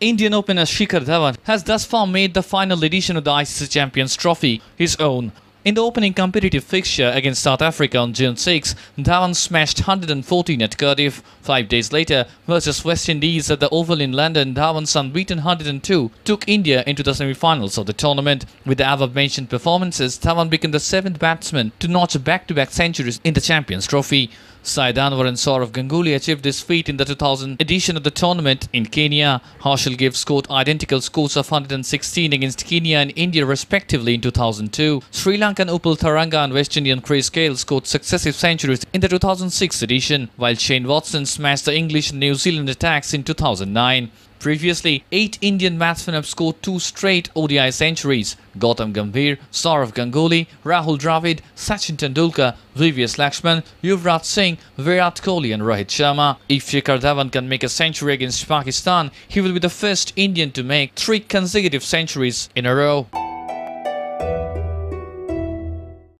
Indian opener Shikhar Dhawan has thus far made the final edition of the ICC Champions Trophy his own. In the opening competitive fixture against South Africa on June 6, Dhawan smashed 114 at Cardiff. Five days later, versus West Indies at the Oval in London, Dhawan's unbeaten 102 took India into the semi-finals of the tournament. With the above-mentioned performances, Dhawan became the seventh batsman to notch back-to-back -back centuries in the Champions Trophy. Syed Anwar and Saurav Ganguly achieved this feat in the 2000 edition of the tournament in Kenya. Harshal Giv scored identical scores of 116 against Kenya and India respectively in 2002. Sri Lanka Sri Lankan Upal Tharanga and West Indian Chris Gale scored successive centuries in the 2006 edition, while Shane Watson smashed the English and New Zealand attacks in 2009. Previously, eight Indian batsmen have scored two straight ODI centuries. Gautam Gambhir, Saurav Ganguly, Rahul Dravid, Sachin Tendulkar, Vivius Lakshman, Yuvraj Singh, Virat Kohli and Rohit Sharma. If Shikhar Dhawan can make a century against Pakistan, he will be the first Indian to make three consecutive centuries in a row.